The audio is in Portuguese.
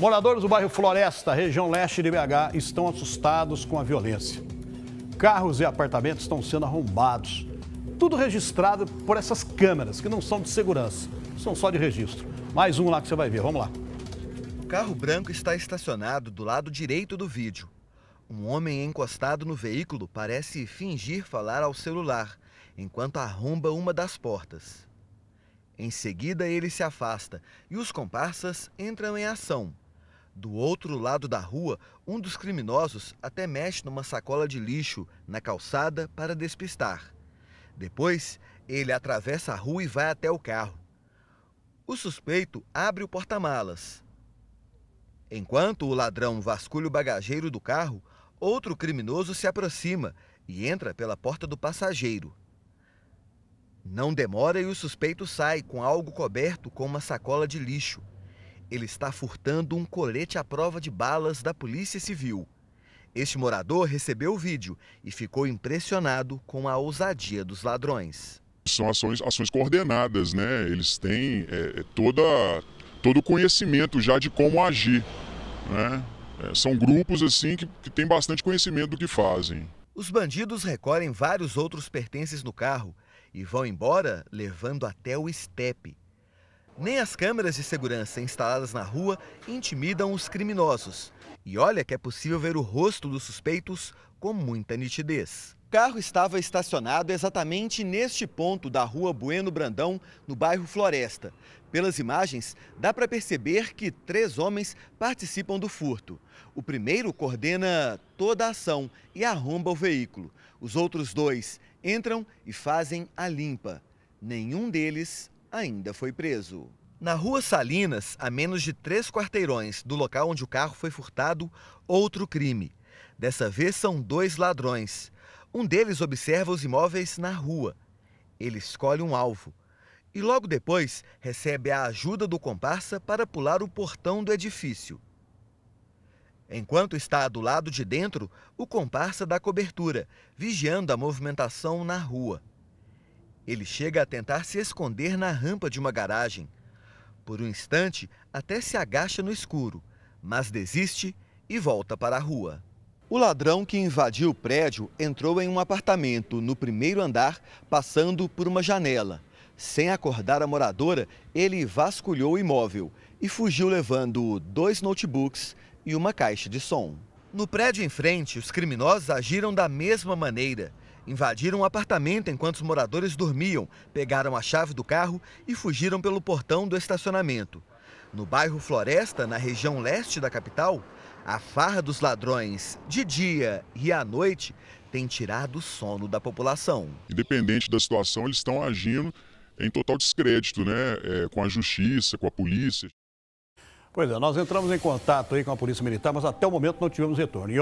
Moradores do bairro Floresta, região leste de BH, estão assustados com a violência. Carros e apartamentos estão sendo arrombados. Tudo registrado por essas câmeras, que não são de segurança, são só de registro. Mais um lá que você vai ver, vamos lá. O carro branco está estacionado do lado direito do vídeo. Um homem encostado no veículo parece fingir falar ao celular, enquanto arromba uma das portas. Em seguida, ele se afasta e os comparsas entram em ação. Do outro lado da rua, um dos criminosos até mexe numa sacola de lixo na calçada para despistar. Depois, ele atravessa a rua e vai até o carro. O suspeito abre o porta-malas. Enquanto o ladrão vasculha o bagageiro do carro, outro criminoso se aproxima e entra pela porta do passageiro. Não demora e o suspeito sai com algo coberto com uma sacola de lixo. Ele está furtando um colete à prova de balas da Polícia Civil. Este morador recebeu o vídeo e ficou impressionado com a ousadia dos ladrões. São ações, ações coordenadas, né? Eles têm é, é, toda, todo o conhecimento já de como agir. Né? É, são grupos assim que, que têm bastante conhecimento do que fazem. Os bandidos recolhem vários outros pertences no carro e vão embora levando até o estepe, nem as câmeras de segurança instaladas na rua intimidam os criminosos. E olha que é possível ver o rosto dos suspeitos com muita nitidez. O carro estava estacionado exatamente neste ponto da rua Bueno Brandão, no bairro Floresta. Pelas imagens, dá para perceber que três homens participam do furto. O primeiro coordena toda a ação e arromba o veículo. Os outros dois entram e fazem a limpa. Nenhum deles ainda foi preso. Na rua Salinas, a menos de três quarteirões do local onde o carro foi furtado, outro crime. Dessa vez são dois ladrões. Um deles observa os imóveis na rua. Ele escolhe um alvo e logo depois recebe a ajuda do comparsa para pular o portão do edifício. Enquanto está do lado de dentro, o comparsa dá cobertura, vigiando a movimentação na rua. Ele chega a tentar se esconder na rampa de uma garagem. Por um instante, até se agacha no escuro, mas desiste e volta para a rua. O ladrão que invadiu o prédio entrou em um apartamento no primeiro andar, passando por uma janela. Sem acordar a moradora, ele vasculhou o imóvel e fugiu levando dois notebooks e uma caixa de som. No prédio em frente, os criminosos agiram da mesma maneira. Invadiram um apartamento enquanto os moradores dormiam, pegaram a chave do carro e fugiram pelo portão do estacionamento. No bairro Floresta, na região leste da capital, a farra dos ladrões, de dia e à noite, tem tirado o sono da população. Independente da situação, eles estão agindo em total descrédito, né? É, com a justiça, com a polícia. Pois é, nós entramos em contato aí com a Polícia Militar, mas até o momento não tivemos retorno.